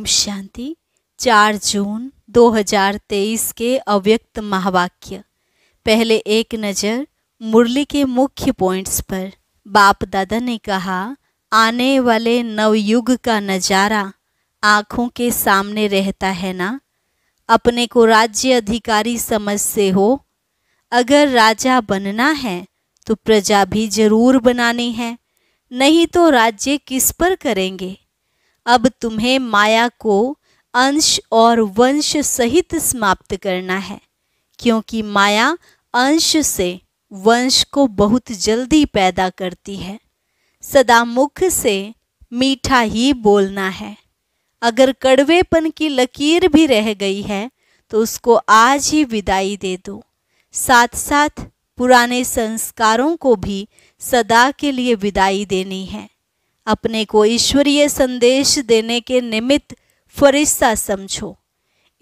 ओम शांति चार जून 2023 के अव्यक्त महावाक्य पहले एक नज़र मुरली के मुख्य पॉइंट्स पर बाप दादा ने कहा आने वाले नवयुग का नज़ारा आँखों के सामने रहता है ना अपने को राज्य अधिकारी समझते हो अगर राजा बनना है तो प्रजा भी जरूर बनानी है नहीं तो राज्य किस पर करेंगे अब तुम्हें माया को अंश और वंश सहित समाप्त करना है क्योंकि माया अंश से वंश को बहुत जल्दी पैदा करती है सदा मुख से मीठा ही बोलना है अगर कड़वेपन की लकीर भी रह गई है तो उसको आज ही विदाई दे दो साथ साथ पुराने संस्कारों को भी सदा के लिए विदाई देनी है अपने को ईश्वरीय संदेश देने के निमित्त फरिश्ता समझो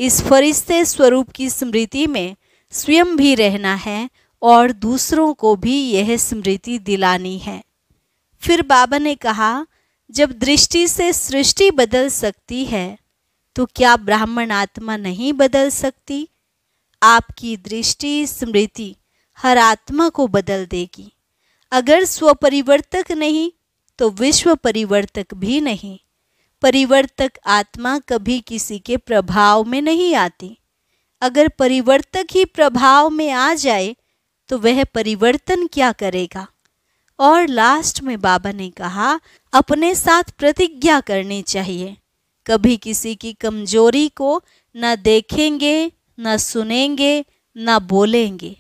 इस फरिश्ते स्वरूप की स्मृति में स्वयं भी रहना है और दूसरों को भी यह स्मृति दिलानी है फिर बाबा ने कहा जब दृष्टि से सृष्टि बदल सकती है तो क्या ब्राह्मण आत्मा नहीं बदल सकती आपकी दृष्टि स्मृति हर आत्मा को बदल देगी अगर स्वपरिवर्तक नहीं तो विश्व परिवर्तक भी नहीं परिवर्तक आत्मा कभी किसी के प्रभाव में नहीं आती अगर परिवर्तक ही प्रभाव में आ जाए तो वह परिवर्तन क्या करेगा और लास्ट में बाबा ने कहा अपने साथ प्रतिज्ञा करनी चाहिए कभी किसी की कमजोरी को न देखेंगे न सुनेंगे न बोलेंगे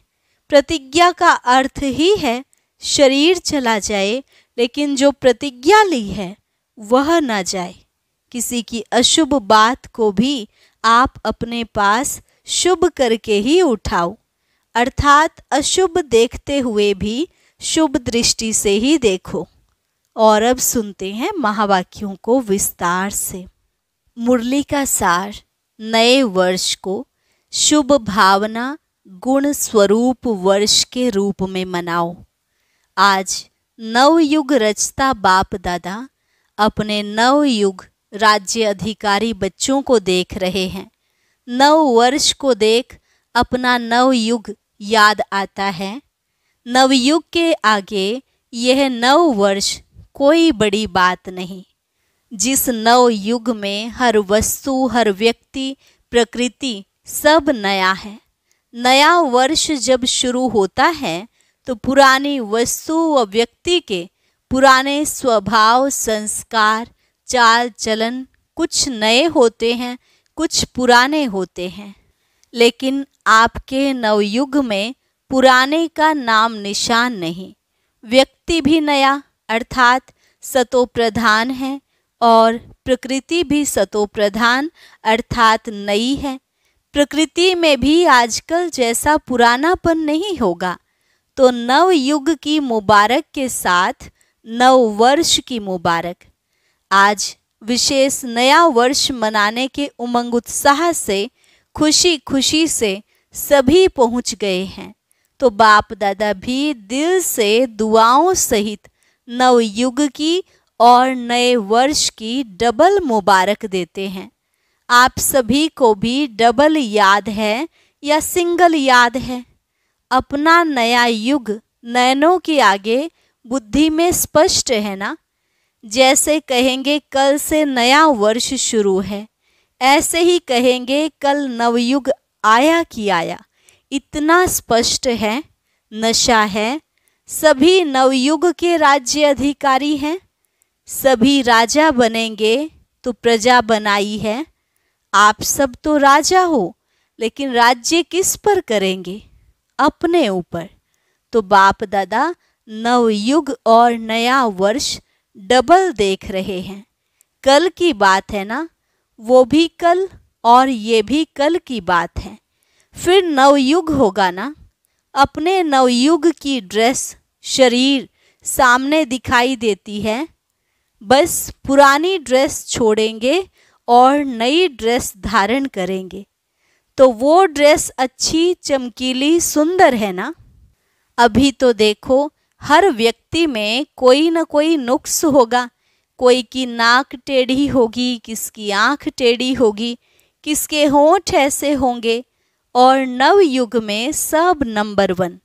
प्रतिज्ञा का अर्थ ही है शरीर चला जाए लेकिन जो प्रतिज्ञा ली है वह ना जाए किसी की अशुभ बात को भी आप अपने पास शुभ करके ही उठाओ अर्थात अशुभ देखते हुए भी शुभ दृष्टि से ही देखो और अब सुनते हैं महावाक्यों को विस्तार से मुरली का सार नए वर्ष को शुभ भावना गुण स्वरूप वर्ष के रूप में मनाओ आज नवयुग रचता बाप दादा अपने नवयुग राज्य अधिकारी बच्चों को देख रहे हैं नव वर्ष को देख अपना नवयुग याद आता है नवयुग के आगे यह नव वर्ष कोई बड़ी बात नहीं जिस नव युग में हर वस्तु हर व्यक्ति प्रकृति सब नया है नया वर्ष जब शुरू होता है तो पुरानी वस्तु व व्यक्ति के पुराने स्वभाव संस्कार चाल चलन कुछ नए होते हैं कुछ पुराने होते हैं लेकिन आपके नवयुग में पुराने का नाम निशान नहीं व्यक्ति भी नया अर्थात सतोप्रधान है और प्रकृति भी सतोप्रधान अर्थात नई है प्रकृति में भी आजकल जैसा पुरानापन नहीं होगा तो नव युग की मुबारक के साथ नव वर्ष की मुबारक आज विशेष नया वर्ष मनाने के उमंग उत्साह से खुशी खुशी से सभी पहुंच गए हैं तो बाप दादा भी दिल से दुआओं सहित नव युग की और नए वर्ष की डबल मुबारक देते हैं आप सभी को भी डबल याद है या सिंगल याद है अपना नया युग नयनों के आगे बुद्धि में स्पष्ट है ना जैसे कहेंगे कल से नया वर्ष शुरू है ऐसे ही कहेंगे कल नवयुग आया कि आया इतना स्पष्ट है नशा है सभी नवयुग के राज्य अधिकारी हैं सभी राजा बनेंगे तो प्रजा बनाई है आप सब तो राजा हो लेकिन राज्य किस पर करेंगे अपने ऊपर तो बाप दादा नवयुग और नया वर्ष डबल देख रहे हैं कल की बात है ना वो भी कल और ये भी कल की बात है फिर नवयुग होगा ना अपने नवयुग की ड्रेस शरीर सामने दिखाई देती है बस पुरानी ड्रेस छोड़ेंगे और नई ड्रेस धारण करेंगे तो वो ड्रेस अच्छी चमकीली सुंदर है ना अभी तो देखो हर व्यक्ति में कोई ना कोई नुक्स होगा कोई की नाक टेढ़ी होगी किसकी आँख टेढ़ी होगी किसके होंठ ऐसे होंगे और नव युग में सब नंबर वन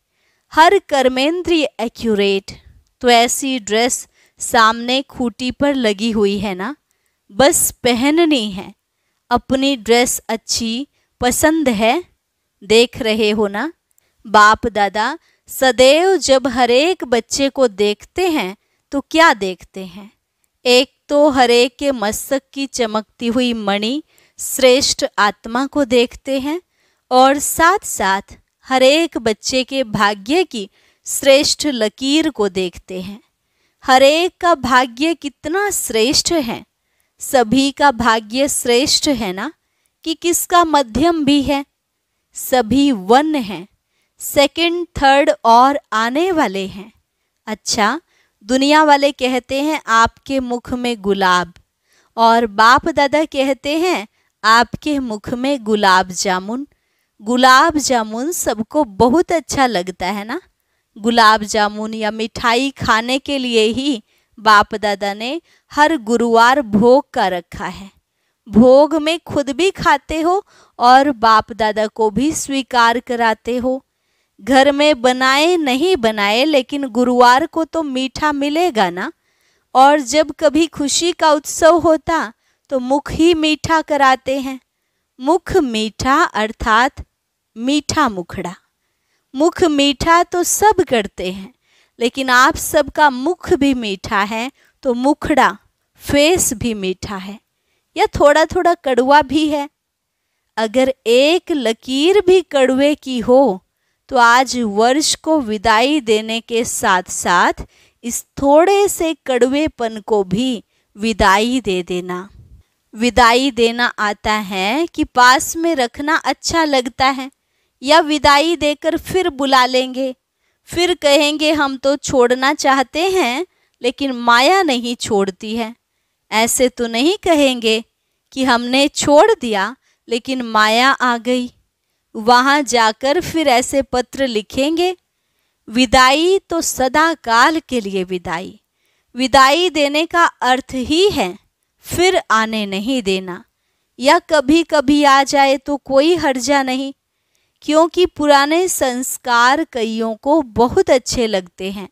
हर कर्मेंद्रिय एक्यूरेट तो ऐसी ड्रेस सामने खूटी पर लगी हुई है ना बस पहननी है अपनी ड्रेस अच्छी पसंद है देख रहे हो ना बाप दादा सदैव जब हरेक बच्चे को देखते हैं तो क्या देखते हैं एक तो हरेक के मस्तक की चमकती हुई मणि श्रेष्ठ आत्मा को देखते हैं और साथ साथ हरेक बच्चे के भाग्य की श्रेष्ठ लकीर को देखते हैं हरेक का भाग्य कितना श्रेष्ठ है सभी का भाग्य श्रेष्ठ है ना कि किसका मध्यम भी है सभी वन हैं सेकंड थर्ड और आने वाले हैं अच्छा दुनिया वाले कहते हैं आपके मुख में गुलाब और बाप दादा कहते हैं आपके मुख में गुलाब जामुन गुलाब जामुन सबको बहुत अच्छा लगता है ना गुलाब जामुन या मिठाई खाने के लिए ही बाप दादा ने हर गुरुवार भोग का रखा है भोग में खुद भी खाते हो और बाप दादा को भी स्वीकार कराते हो घर में बनाए नहीं बनाए लेकिन गुरुवार को तो मीठा मिलेगा ना और जब कभी खुशी का उत्सव होता तो मुख ही मीठा कराते हैं मुख मीठा अर्थात मीठा मुखड़ा मुख मीठा तो सब करते हैं लेकिन आप सबका मुख भी मीठा है तो मुखड़ा फेस भी मीठा है या थोड़ा थोड़ा कड़वा भी है अगर एक लकीर भी कड़वे की हो तो आज वर्ष को विदाई देने के साथ साथ इस थोड़े से कड़वेपन को भी विदाई दे देना विदाई देना आता है कि पास में रखना अच्छा लगता है या विदाई देकर फिर बुला लेंगे फिर कहेंगे हम तो छोड़ना चाहते हैं लेकिन माया नहीं छोड़ती है ऐसे तो नहीं कहेंगे कि हमने छोड़ दिया लेकिन माया आ गई वहाँ जाकर फिर ऐसे पत्र लिखेंगे विदाई तो सदा काल के लिए विदाई विदाई देने का अर्थ ही है फिर आने नहीं देना या कभी कभी आ जाए तो कोई हर्जा नहीं क्योंकि पुराने संस्कार कईयों को बहुत अच्छे लगते हैं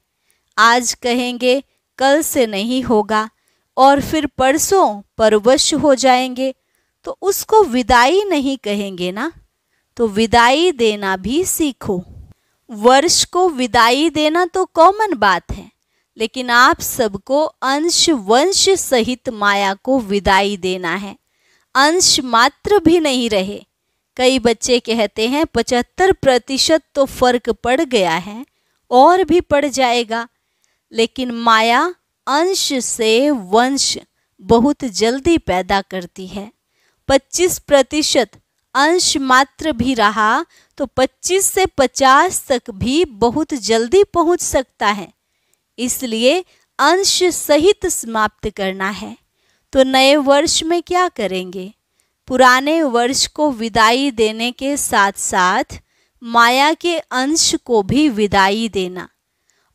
आज कहेंगे कल से नहीं होगा और फिर परसों परवश हो जाएंगे तो उसको विदाई नहीं कहेंगे ना तो विदाई देना भी सीखो वर्ष को विदाई देना तो कॉमन बात है लेकिन आप सबको अंश वंश सहित माया को विदाई देना है अंश मात्र भी नहीं रहे कई बच्चे कहते हैं पचहत्तर प्रतिशत तो फर्क पड़ गया है और भी पड़ जाएगा लेकिन माया अंश से वंश बहुत जल्दी पैदा करती है 25 प्रतिशत अंश मात्र भी रहा तो 25 से 50 तक भी बहुत जल्दी पहुंच सकता है इसलिए अंश सहित समाप्त करना है तो नए वर्ष में क्या करेंगे पुराने वर्ष को विदाई देने के साथ साथ माया के अंश को भी विदाई देना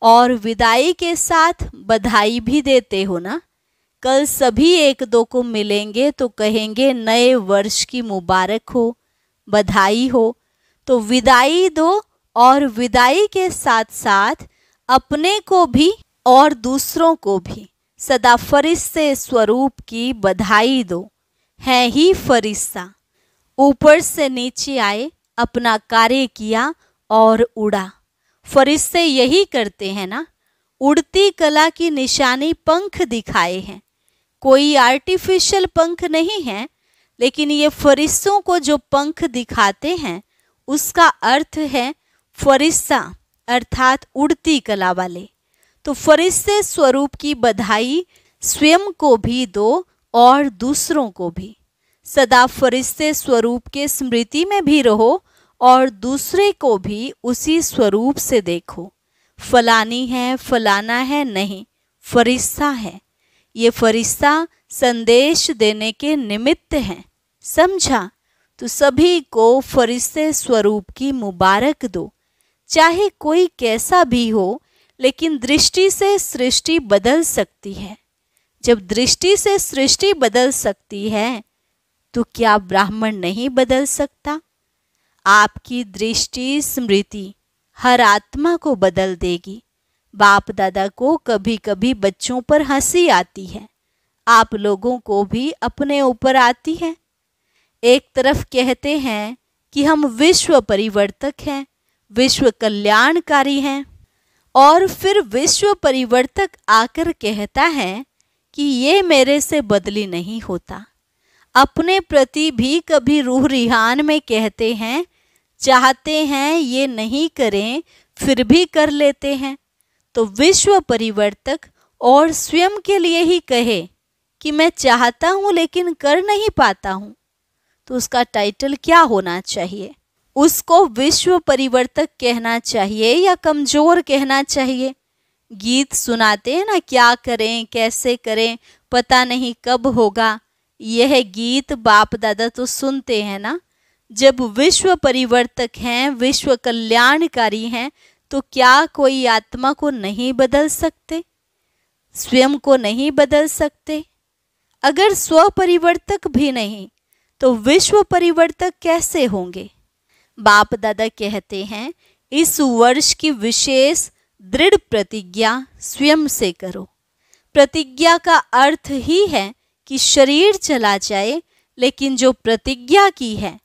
और विदाई के साथ बधाई भी देते हो ना कल सभी एक दो को मिलेंगे तो कहेंगे नए वर्ष की मुबारक हो बधाई हो तो विदाई दो और विदाई के साथ साथ अपने को भी और दूसरों को भी सदा फरिश्ते स्वरूप की बधाई दो है ही फरिश्ता ऊपर से नीचे आए अपना कार्य किया और उड़ा फरिश्ते यही करते हैं ना उड़ती कला की निशानी पंख दिखाए हैं कोई आर्टिफिशियल पंख नहीं है लेकिन ये फरिश्तों को जो पंख दिखाते हैं उसका अर्थ है फरिश्ता अर्थात उड़ती कला वाले तो फरिश्ते स्वरूप की बधाई स्वयं को भी दो और दूसरों को भी सदा फरिश्ते स्वरूप के स्मृति में भी रहो और दूसरे को भी उसी स्वरूप से देखो फलानी है फलाना है नहीं फरिश्ता है ये फरिश्ता संदेश देने के निमित्त हैं समझा तो सभी को फरिश्ते स्वरूप की मुबारक दो चाहे कोई कैसा भी हो लेकिन दृष्टि से सृष्टि बदल सकती है जब दृष्टि से सृष्टि बदल सकती है तो क्या ब्राह्मण नहीं बदल सकता आपकी दृष्टि स्मृति हर आत्मा को बदल देगी बाप दादा को कभी कभी बच्चों पर हंसी आती है आप लोगों को भी अपने ऊपर आती है एक तरफ कहते हैं कि हम विश्व परिवर्तक हैं विश्व कल्याणकारी हैं और फिर विश्व परिवर्तक आकर कहता है कि ये मेरे से बदली नहीं होता अपने प्रति भी कभी रूह रिहान में कहते हैं चाहते हैं ये नहीं करें फिर भी कर लेते हैं तो विश्व परिवर्तक और स्वयं के लिए ही कहे कि मैं चाहता हूँ लेकिन कर नहीं पाता हूँ तो उसका टाइटल क्या होना चाहिए उसको विश्व परिवर्तक कहना चाहिए या कमज़ोर कहना चाहिए गीत सुनाते हैं ना क्या करें कैसे करें पता नहीं कब होगा यह गीत बाप दादा तो सुनते हैं ना जब विश्व परिवर्तक हैं विश्व कल्याणकारी हैं तो क्या कोई आत्मा को नहीं बदल सकते स्वयं को नहीं बदल सकते अगर स्व परिवर्तक भी नहीं तो विश्व परिवर्तक कैसे होंगे बाप दादा कहते हैं इस वर्ष की विशेष दृढ़ प्रतिज्ञा स्वयं से करो प्रतिज्ञा का अर्थ ही है कि शरीर चला जाए लेकिन जो प्रतिज्ञा की है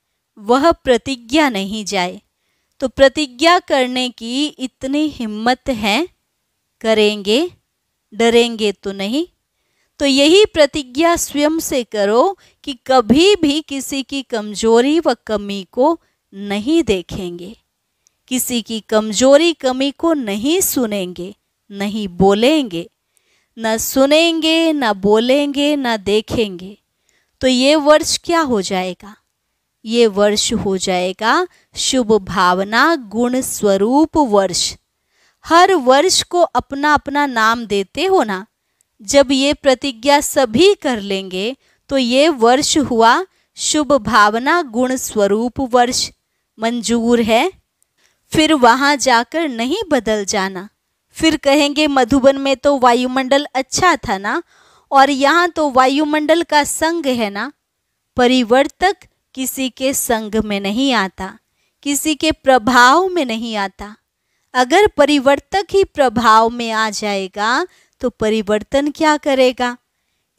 वह प्रतिज्ञा नहीं जाए तो प्रतिज्ञा करने की इतनी हिम्मत है करेंगे डरेंगे तो नहीं तो यही प्रतिज्ञा स्वयं से करो कि कभी भी किसी की कमजोरी व कमी को नहीं देखेंगे किसी की कमजोरी कमी को नहीं सुनेंगे नहीं बोलेंगे ना सुनेंगे ना बोलेंगे ना देखेंगे तो ये वर्ष क्या हो जाएगा ये वर्ष हो जाएगा शुभ भावना गुण स्वरूप वर्ष हर वर्ष को अपना अपना नाम देते हो ना जब ये प्रतिज्ञा सभी कर लेंगे तो ये वर्ष हुआ शुभ भावना गुण स्वरूप वर्ष मंजूर है फिर वहाँ जाकर नहीं बदल जाना फिर कहेंगे मधुबन में तो वायुमंडल अच्छा था ना और यहाँ तो वायुमंडल का संग है ना परिवर्तक किसी के संग में नहीं आता किसी के प्रभाव में नहीं आता अगर परिवर्तक ही प्रभाव में आ जाएगा तो परिवर्तन क्या करेगा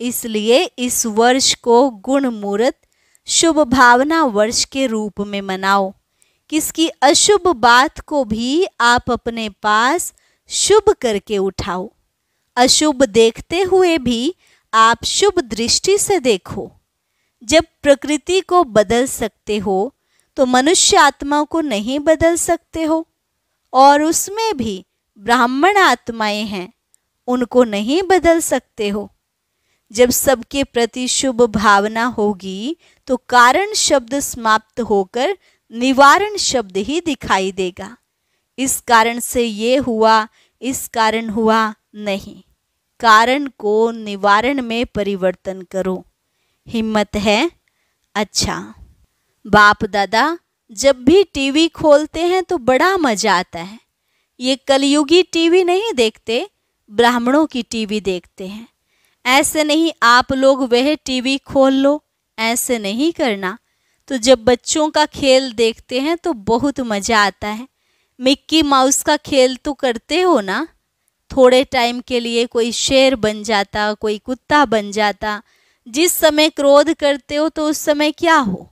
इसलिए इस वर्ष को गुण मुहूर्त शुभ भावना वर्ष के रूप में मनाओ किसकी अशुभ बात को भी आप अपने पास शुभ करके उठाओ अशुभ देखते हुए भी आप शुभ दृष्टि से देखो जब प्रकृति को बदल सकते हो तो मनुष्य आत्मा को नहीं बदल सकते हो और उसमें भी ब्राह्मण आत्माएं हैं उनको नहीं बदल सकते हो जब सबके प्रति शुभ भावना होगी तो कारण शब्द समाप्त होकर निवारण शब्द ही दिखाई देगा इस कारण से ये हुआ इस कारण हुआ नहीं कारण को निवारण में परिवर्तन करो हिम्मत है अच्छा बाप दादा जब भी टीवी खोलते हैं तो बड़ा मजा आता है ये कलयुगी टीवी नहीं देखते ब्राह्मणों की टीवी देखते हैं ऐसे नहीं आप लोग वह टीवी खोल लो ऐसे नहीं करना तो जब बच्चों का खेल देखते हैं तो बहुत मज़ा आता है मिक्की माउस का खेल तो करते हो ना थोड़े टाइम के लिए कोई शेर बन जाता कोई कुत्ता बन जाता जिस समय क्रोध करते हो तो उस समय क्या हो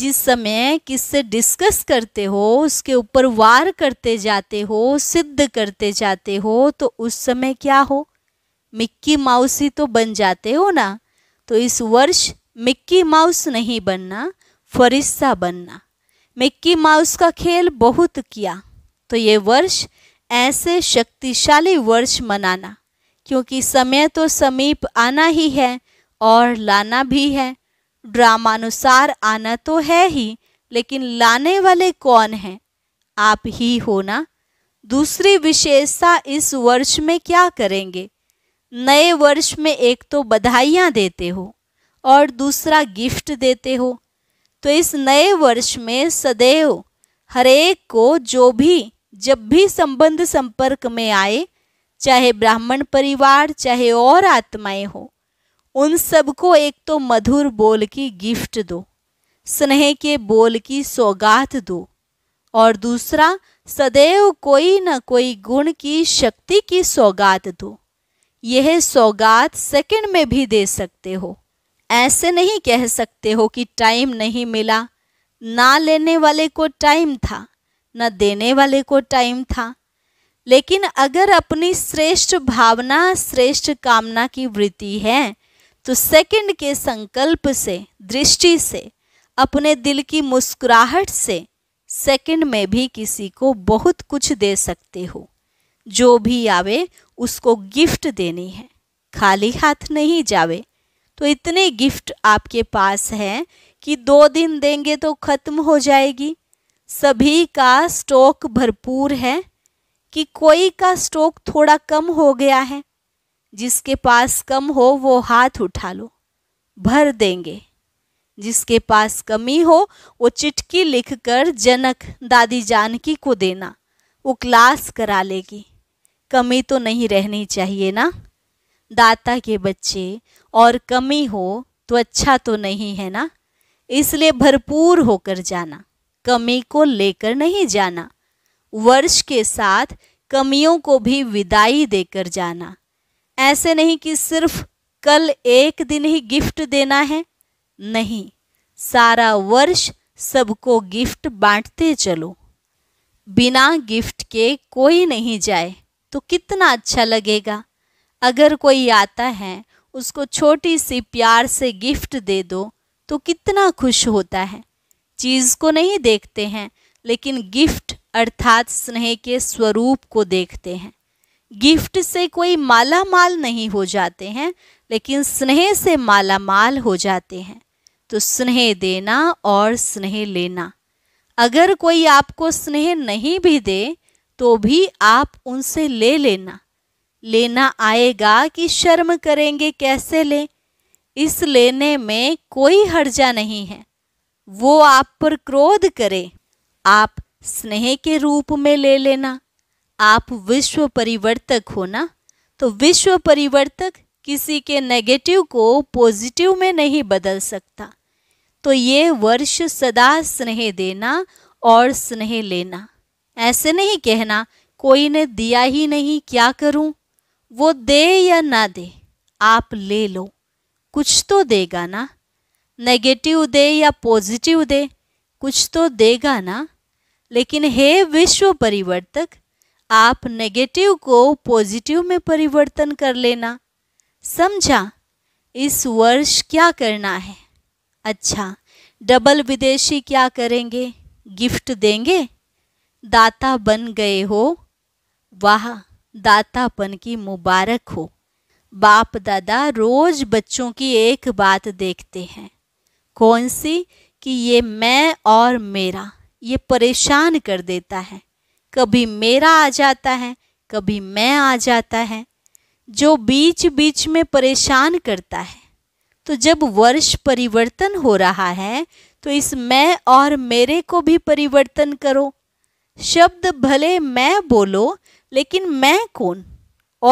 जिस समय किससे डिस्कस करते हो उसके ऊपर वार करते जाते हो सिद्ध करते जाते हो तो उस समय क्या हो मिक्की माउस ही तो बन जाते हो ना तो इस वर्ष मिक्की माउस नहीं बनना फरिश्ता बनना मिक्की माउस का खेल बहुत किया तो ये वर्ष ऐसे शक्तिशाली वर्ष मनाना क्योंकि समय तो समीप आना ही है और लाना भी है ड्रामानुसार आना तो है ही लेकिन लाने वाले कौन हैं आप ही हो ना दूसरी विशेषता इस वर्ष में क्या करेंगे नए वर्ष में एक तो बधाइयाँ देते हो और दूसरा गिफ्ट देते हो तो इस नए वर्ष में सदैव हरेक को जो भी जब भी संबंध संपर्क में आए चाहे ब्राह्मण परिवार चाहे और आत्माएं हो उन सबको एक तो मधुर बोल की गिफ्ट दो स्नेह के बोल की सौगात दो और दूसरा सदैव कोई न कोई गुण की शक्ति की सौगात दो यह सौगात सेकंड में भी दे सकते हो ऐसे नहीं कह सकते हो कि टाइम नहीं मिला ना लेने वाले को टाइम था न देने वाले को टाइम था लेकिन अगर अपनी श्रेष्ठ भावना श्रेष्ठ कामना की वृत्ति है तो सेकंड के संकल्प से दृष्टि से अपने दिल की मुस्कुराहट से सेकंड में भी किसी को बहुत कुछ दे सकते हो जो भी आवे उसको गिफ्ट देनी है खाली हाथ नहीं जावे तो इतने गिफ्ट आपके पास हैं कि दो दिन देंगे तो ख़त्म हो जाएगी सभी का स्टॉक भरपूर है कि कोई का स्टॉक थोड़ा कम हो गया है जिसके पास कम हो वो हाथ उठा लो भर देंगे जिसके पास कमी हो वो चिटकी लिखकर जनक दादी जानकी को देना वो क्लास करा लेगी कमी तो नहीं रहनी चाहिए ना दाता के बच्चे और कमी हो तो अच्छा तो नहीं है ना इसलिए भरपूर होकर जाना कमी को लेकर नहीं जाना वर्ष के साथ कमियों को भी विदाई देकर जाना ऐसे नहीं कि सिर्फ कल एक दिन ही गिफ्ट देना है नहीं सारा वर्ष सबको गिफ्ट बांटते चलो बिना गिफ्ट के कोई नहीं जाए तो कितना अच्छा लगेगा अगर कोई आता है उसको छोटी सी प्यार से गिफ्ट दे दो तो कितना खुश होता है चीज़ को नहीं देखते हैं लेकिन गिफ्ट अर्थात स्नेह के स्वरूप को देखते हैं गिफ्ट से कोई माला माल नहीं हो जाते हैं लेकिन स्नेह से माला माल हो जाते हैं तो स्नेह देना और स्नेह लेना अगर कोई आपको स्नेह नहीं भी दे तो भी आप उनसे ले लेना लेना आएगा कि शर्म करेंगे कैसे ले इस लेने में कोई हर्जा नहीं है वो आप पर क्रोध करे आप स्नेह के रूप में ले लेना आप विश्व परिवर्तक हो ना तो विश्व परिवर्तक किसी के नेगेटिव को पॉजिटिव में नहीं बदल सकता तो ये वर्ष सदा स्नेह देना और स्नेह लेना ऐसे नहीं कहना कोई ने दिया ही नहीं क्या करूं वो दे या ना दे आप ले लो कुछ तो देगा ना नेगेटिव दे या पॉजिटिव दे कुछ तो देगा ना लेकिन हे विश्व परिवर्तक आप नेगेटिव को पॉजिटिव में परिवर्तन कर लेना समझा इस वर्ष क्या करना है अच्छा डबल विदेशी क्या करेंगे गिफ्ट देंगे दाता बन गए हो वाह दातापन की मुबारक हो बाप दादा रोज बच्चों की एक बात देखते हैं कौन सी कि ये मैं और मेरा ये परेशान कर देता है कभी मेरा आ जाता है कभी मैं आ जाता है जो बीच बीच में परेशान करता है तो जब वर्ष परिवर्तन हो रहा है तो इस मैं और मेरे को भी परिवर्तन करो शब्द भले मैं बोलो लेकिन मैं कौन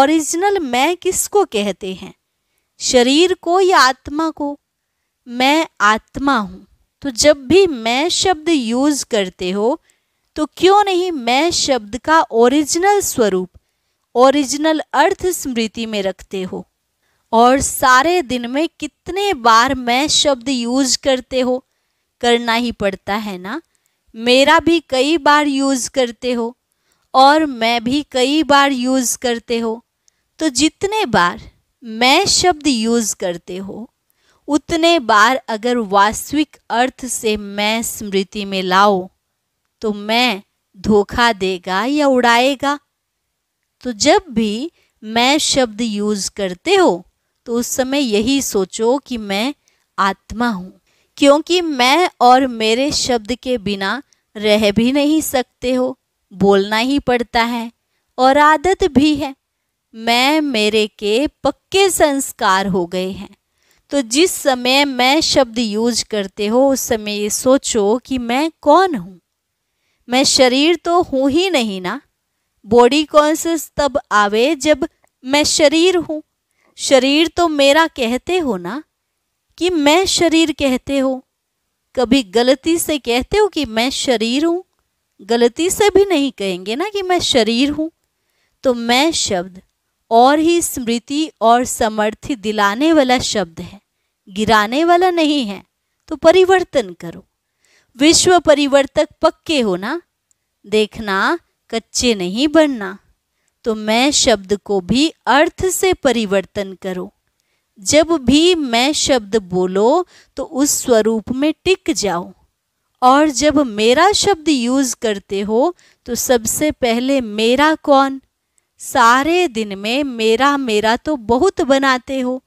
ओरिजिनल मैं किसको कहते हैं शरीर को या आत्मा को मैं आत्मा हूँ तो जब भी मैं शब्द यूज़ करते हो तो क्यों नहीं मैं शब्द का ओरिजिनल स्वरूप ओरिजिनल अर्थ स्मृति में रखते हो और सारे दिन में कितने बार मैं शब्द यूज करते हो करना ही पड़ता है ना मेरा भी कई बार यूज करते हो और मैं भी कई बार यूज करते हो तो जितने बार मैं शब्द यूज करते हो उतने बार अगर वास्तविक अर्थ से मैं स्मृति में लाओ तो मैं धोखा देगा या उड़ाएगा तो जब भी मैं शब्द यूज करते हो तो उस समय यही सोचो कि मैं आत्मा हूँ क्योंकि मैं और मेरे शब्द के बिना रह भी नहीं सकते हो बोलना ही पड़ता है और आदत भी है मैं मेरे के पक्के संस्कार हो गए हैं तो जिस समय मैं शब्द यूज करते हो उस समय ये सोचो कि मैं कौन हूँ मैं शरीर तो हूँ ही नहीं ना बॉडी कॉन्सियस तब आवे जब मैं शरीर हूँ शरीर तो मेरा कहते हो ना कि मैं शरीर कहते हो कभी गलती से कहते हो कि मैं शरीर हूँ गलती से भी नहीं कहेंगे ना कि मैं शरीर हूँ तो मैं शब्द और ही स्मृति और समर्थि दिलाने वाला शब्द है गिराने वाला नहीं है तो परिवर्तन करो विश्व परिवर्तक पक्के होना देखना कच्चे नहीं बनना तो मैं शब्द को भी अर्थ से परिवर्तन करो जब भी मैं शब्द बोलो तो उस स्वरूप में टिक जाओ और जब मेरा शब्द यूज करते हो तो सबसे पहले मेरा कौन सारे दिन में मेरा मेरा तो बहुत बनाते हो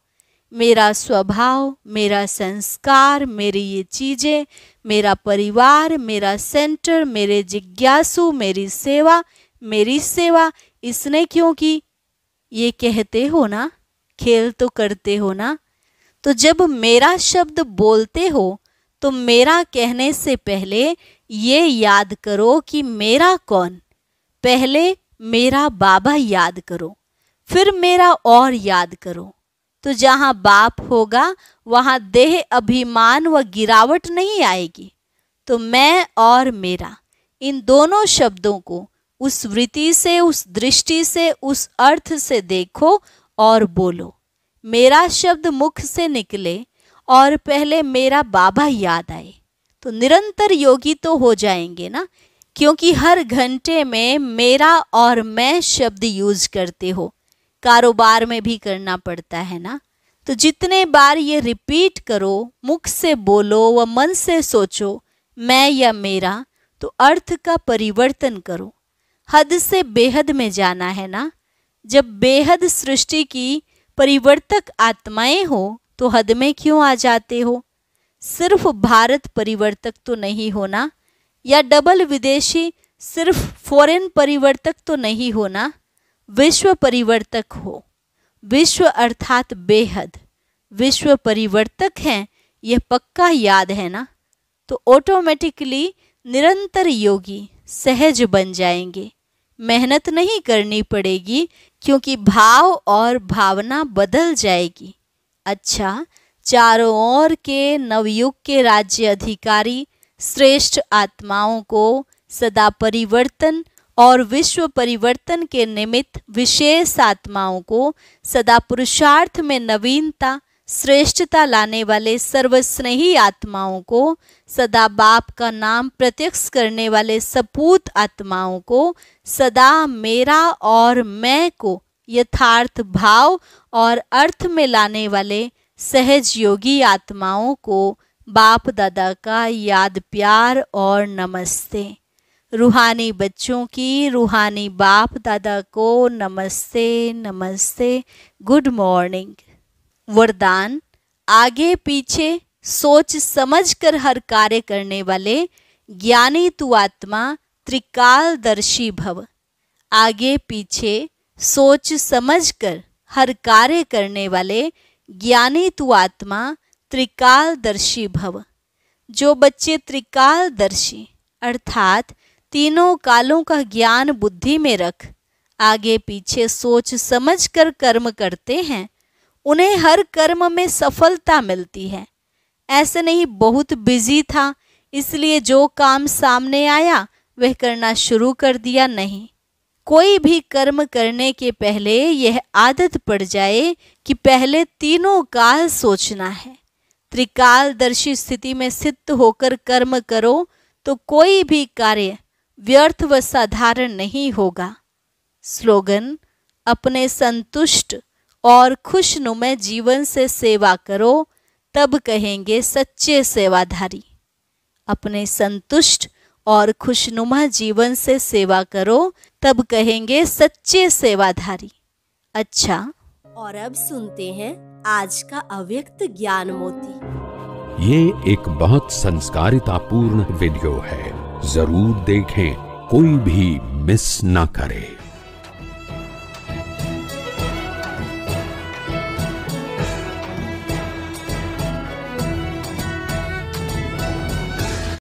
मेरा स्वभाव मेरा संस्कार मेरी ये चीज़ें मेरा परिवार मेरा सेंटर मेरे जिज्ञासु मेरी सेवा मेरी सेवा इसने क्यों की ये कहते हो ना खेल तो करते हो ना तो जब मेरा शब्द बोलते हो तो मेरा कहने से पहले ये याद करो कि मेरा कौन पहले मेरा बाबा याद करो फिर मेरा और याद करो तो जहाँ बाप होगा वहाँ देह अभिमान व गिरावट नहीं आएगी तो मैं और मेरा इन दोनों शब्दों को उस वृत्ति से उस दृष्टि से उस अर्थ से देखो और बोलो मेरा शब्द मुख से निकले और पहले मेरा बाबा याद आए तो निरंतर योगी तो हो जाएंगे ना क्योंकि हर घंटे में मेरा और मैं शब्द यूज करते हो कारोबार में भी करना पड़ता है ना तो जितने बार ये रिपीट करो मुख से बोलो व मन से सोचो मैं या मेरा तो अर्थ का परिवर्तन करो हद से बेहद में जाना है ना जब बेहद सृष्टि की परिवर्तक आत्माएं हो तो हद में क्यों आ जाते हो सिर्फ भारत परिवर्तक तो नहीं होना या डबल विदेशी सिर्फ फॉरेन परिवर्तक तो नहीं होना विश्व परिवर्तक हो विश्व अर्थात बेहद विश्व परिवर्तक हैं यह पक्का याद है ना तो ऑटोमेटिकली निरंतर योगी सहज बन जाएंगे मेहनत नहीं करनी पड़ेगी क्योंकि भाव और भावना बदल जाएगी अच्छा चारों ओर के नवयुग के राज्य अधिकारी श्रेष्ठ आत्माओं को सदा परिवर्तन और विश्व परिवर्तन के निमित्त विशेष आत्माओं को सदा पुरुषार्थ में नवीनता श्रेष्ठता लाने वाले सर्वस्नेही आत्माओं को सदा बाप का नाम प्रत्यक्ष करने वाले सपूत आत्माओं को सदा मेरा और मैं को यथार्थ भाव और अर्थ में लाने वाले सहजयोगी आत्माओं को बाप दादा का याद प्यार और नमस्ते रूहानी बच्चों की रूहानी बाप दादा को नमस्ते नमस्ते गुड मॉर्निंग वरदान आगे पीछे सोच समझ कर हर कार्य करने वाले ज्ञानी तु आत्मा त्रिकालदर्शी भव आगे पीछे सोच समझ कर हर कार्य करने वाले ज्ञानी तु आत्मा त्रिकालदर्शी भव जो बच्चे त्रिकालदर्शी अर्थात तीनों कालों का ज्ञान बुद्धि में रख आगे पीछे सोच समझ कर कर्म करते हैं उन्हें हर कर्म में सफलता मिलती है ऐसे नहीं बहुत बिजी था इसलिए जो काम सामने आया वह करना शुरू कर दिया नहीं कोई भी कर्म करने के पहले यह आदत पड़ जाए कि पहले तीनों काल सोचना है त्रिकालदर्शी स्थिति में सिद्ध होकर कर्म करो तो कोई भी कार्य व्यर्थ व साधारण नहीं होगा स्लोगन अपने संतुष्ट और खुशनुमय जीवन से सेवा करो तब कहेंगे सच्चे सेवाधारी अपने संतुष्ट और खुशनुमा जीवन से सेवा करो तब कहेंगे सच्चे सेवाधारी अच्छा और अब सुनते हैं आज का अव्यक्त ज्ञान मोती ये एक बहुत संस्कारिता पूर्ण वीडियो है जरूर देखें कोई भी मिस ना करे